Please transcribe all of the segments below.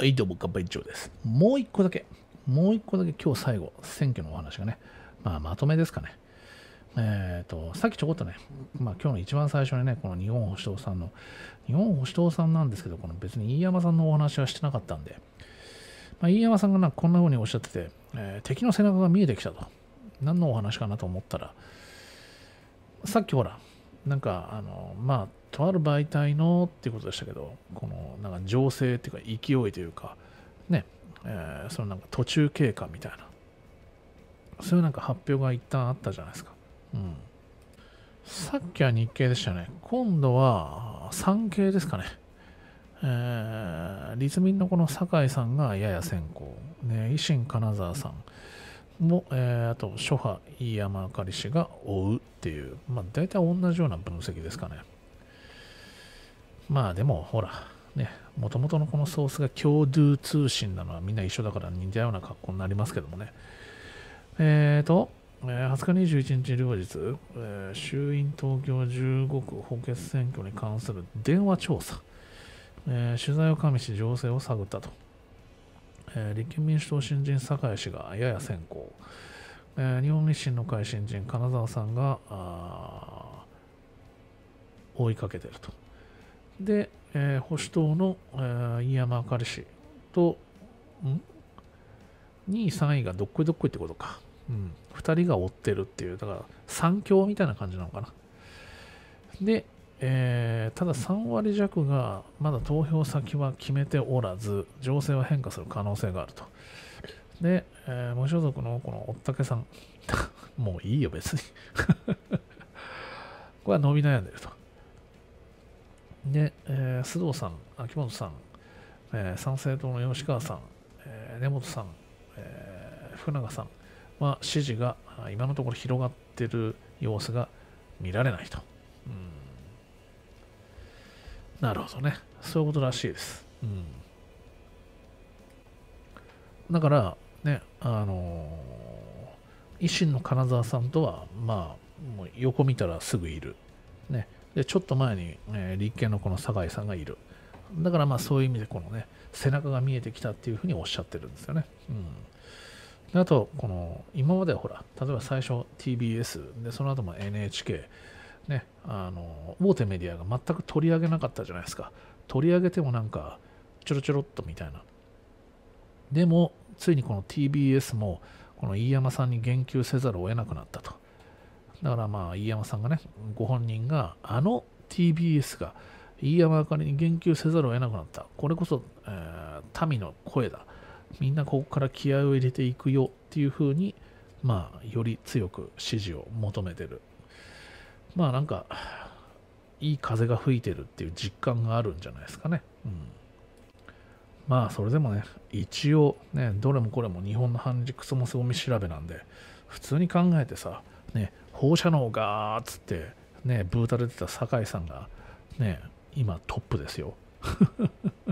はい、どうも、ガンバ一丁です。もう一個だけ、もう一個だけ今日最後、選挙のお話がね、まあ、まとめですかね。えっ、ー、と、さっきちょこっとね、まあ、今日の一番最初にね、この日本保守党さんの、日本保守党さんなんですけど、この別に飯山さんのお話はしてなかったんで、まあ、飯山さんがなこんな風におっしゃってて、えー、敵の背中が見えてきたと。何のお話かなと思ったら、さっきほら、なんかあのまあとある媒体のっていうことでしたけどこのなんか情勢っていうか勢いというかね、えー、そのなんか途中経過みたいなそういうなんか発表が一旦あったじゃないですか、うん、さっきは日経でしたね今度は産経ですかねえー、立民のこの酒井さんがやや先行、ね、維新金沢さん、も、えー、あと、諸派、飯山あかり氏が追うっていう、まあ、大体同じような分析ですかね。まあ、でも、ほら、ね、もともとのこのソースが共同通信なのはみんな一緒だから似たような格好になりますけどもね。えっ、ー、と、え20日21日両日、え衆院東京15区補欠選挙に関する電話調査、え取材を加味し情勢を探ったと。えー、立憲民主党新人酒井氏がやや先行、えー、日本維新の会新人金沢さんが追いかけているとで、えー、保守党の、えー、飯山あかり氏とん2位3位がどっこいどっこいってことか、うん、2人が追ってるっていうだから3強みたいな感じなのかなで、えー、ただ3割弱がまだ投票先は決めておらず、情勢は変化する可能性があると。で、えー、無所属のこのおったけさん、もういいよ、別に これは伸び悩んでると。で、えー、須藤さん、秋元さん、えー、参政党の吉川さん、えー、根本さん、えー、福永さんは支持が今のところ広がっている様子が見られないと。うんなるほどね。そういうことらしいです。うん、だから、ね、あのー、維新の金沢さんとは、まあ、もう横見たらすぐいる。ね、でちょっと前に、えー、立憲のこの酒井さんがいる。だからまあそういう意味でこのね、背中が見えてきたっていうふうにおっしゃってるんですよね。うんあと、この、今まではほら、例えば最初 TBS、で、その後も NHK、ね、あの大手メディアが全く取り上げなかったじゃないですか取り上げてもなんかちょろちょろっとみたいなでもついにこの TBS もこの飯山さんに言及せざるを得なくなったとだからまあ飯山さんがねご本人があの TBS が飯山あかに言及せざるを得なくなったこれこそ、えー、民の声だみんなここから気合を入れていくよっていうふうにまあより強く支持を求めてるまあなんか、いい風が吹いてるっていう実感があるんじゃないですかね。うん、まあそれでもね、一応ね、どれもこれも日本の半熟そもそも調べなんで、普通に考えてさ、ね、放射能がーっつって、ね、ブータ出てた酒井さんが、ね、今トップですよ。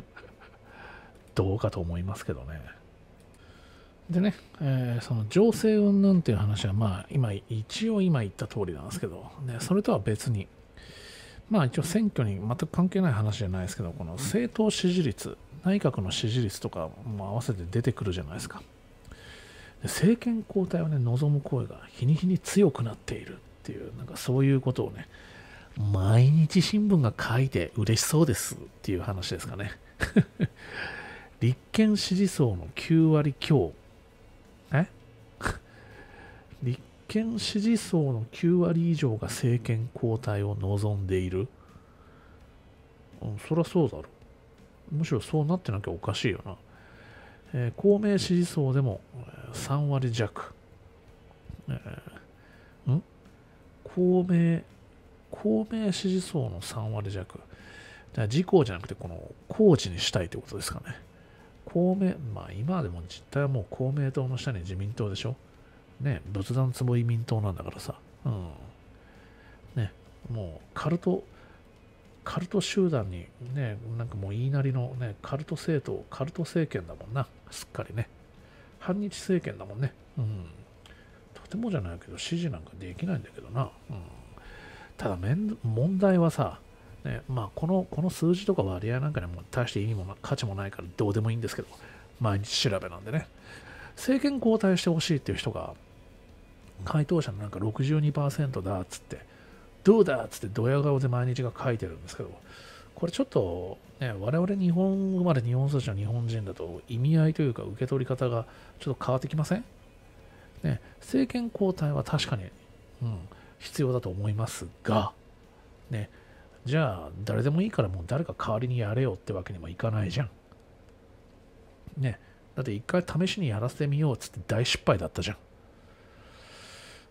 どうかと思いますけどね。でね、えー、その情勢云々っていう話は、まあ、今、一応今言った通りなんですけど、ね、それとは別に、まあ一応選挙に全く関係ない話じゃないですけど、この政党支持率、内閣の支持率とかも合わせて出てくるじゃないですか。政権交代をね、望む声が日に日に強くなっているっていう、なんかそういうことをね、毎日新聞が書いて嬉しそうですっていう話ですかね。立憲支持層の9割強え 立憲支持層の9割以上が政権交代を望んでいる。うん、そりゃそうだろ。むしろそうなってなきゃおかしいよな。えー、公明支持層でも3割弱。えー、ん公明、公明支持層の3割弱。あ事項じゃなくて、この工事にしたいってことですかね。公明、まあ今でも実態はもう公明党の下に自民党でしょ。ね、仏壇つぼ移民党なんだからさ。うん。ね、もうカルト、カルト集団にね、なんかもう言いなりのね、カルト政党、カルト政権だもんな。すっかりね。反日政権だもんね。うん。とてもじゃないけど支持なんかできないんだけどな。うん。ただ問題はさ、ねまあ、このこの数字とか割合なんかにも大して意味も価値もないからどうでもいいんですけど毎日調べなんでね政権交代してほしいっていう人が回答者のなんか62%だっつってどうだっつってドヤ顔で毎日が書いてるんですけどこれちょっと、ね、我々日本生まれ日本育ちの日本人だと意味合いというか受け取り方がちょっと変わってきません、ね、政権交代は確かに、うん、必要だと思いますが、ね、じゃあ誰でもいいからもう誰か代わりにやれよってわけにもいかないじゃん。ね。だって一回試しにやらせてみようっつって大失敗だったじゃん。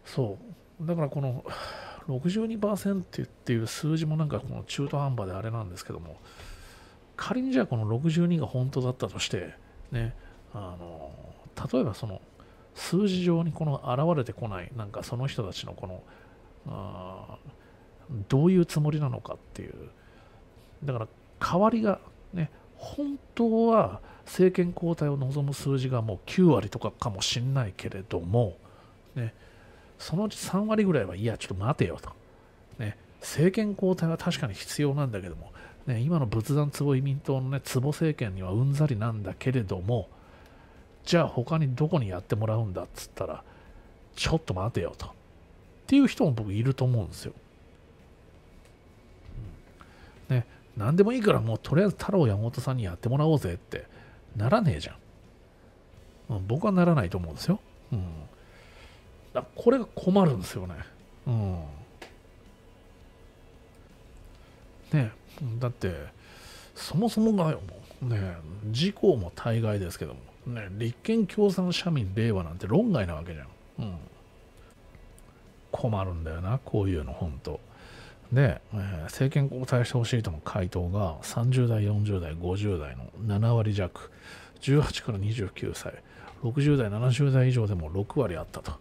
そう。だからこの62%っていう数字もなんかこの中途半端であれなんですけども、仮にじゃあこの62が本当だったとして、ね、あの、例えばその数字上にこの現れてこない、なんかその人たちのこの、あどういうつもりなのかっていうだから代わりがね本当は政権交代を望む数字がもう9割とかかもしれないけれども、ね、そのうち3割ぐらいはいやちょっと待てよと、ね、政権交代は確かに必要なんだけども、ね、今の仏壇坪移民党の、ね、坪政権にはうんざりなんだけれどもじゃあ他にどこにやってもらうんだっつったらちょっと待てよとっていう人も僕いると思うんですよ。ね、何でもいいからもうとりあえず太郎山本さんにやってもらおうぜってならねえじゃん、うん、僕はならないと思うんですよ、うん、だこれが困るんですよね、うん、ねだってそもそもがよもうね自公も大概ですけどもね立憲共産社民令和なんて論外なわけじゃん、うん、困るんだよなこういうの本当で、えー、政権交代してほしいとの回答が30代、40代、50代の7割弱、18から29歳、60代、70代以上でも6割あったと、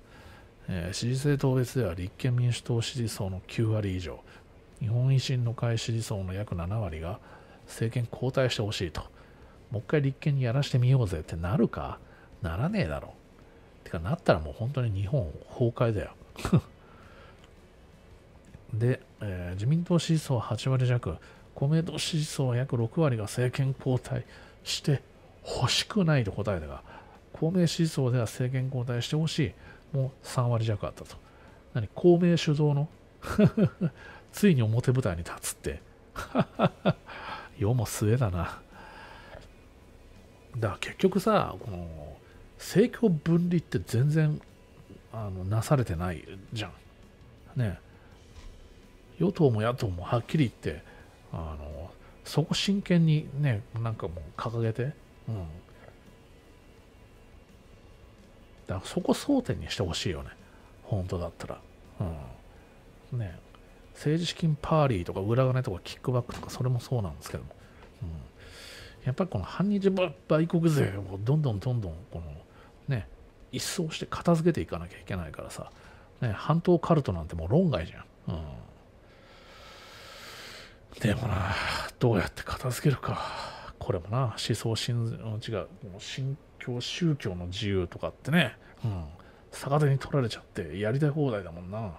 えー、支持政党別では立憲民主党支持層の9割以上、日本維新の会支持層の約7割が政権交代してほしいと、もう一回立憲にやらしてみようぜってなるか、ならねえだろ。てか、なったらもう本当に日本崩壊だよ。で、えー、自民党支持層は8割弱、公明党支持層は約6割が政権交代して欲しくないと答えたが、公明支持層では政権交代してほしい、もう3割弱あったと。何公明主導の ついに表舞台に立つって。世も末だな。だから結局さ、この政教分離って全然あのなされてないじゃん。ねえ。与党も野党もはっきり言って、あのそこ真剣にね、なんかもう掲げて、うん。だからそこ争点にしてほしいよね。本当だったら。うん。ね政治資金パーリーとか裏金とかキックバックとかそれもそうなんですけども。うんやっぱりこの反日売国税をどんどんどんどんこのね一掃して片付けていかなきゃいけないからさ、ね、半島カルトなんてもう論外じゃん、うん、でもな、どうやって片付けるか。これもな、思想信、違う、もう信教、宗教の自由とかってね、うん、逆手に取られちゃって、やりたい放題だもんな。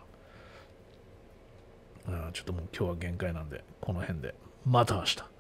うん、ちょっともう今日は限界なんで、この辺で。また明日。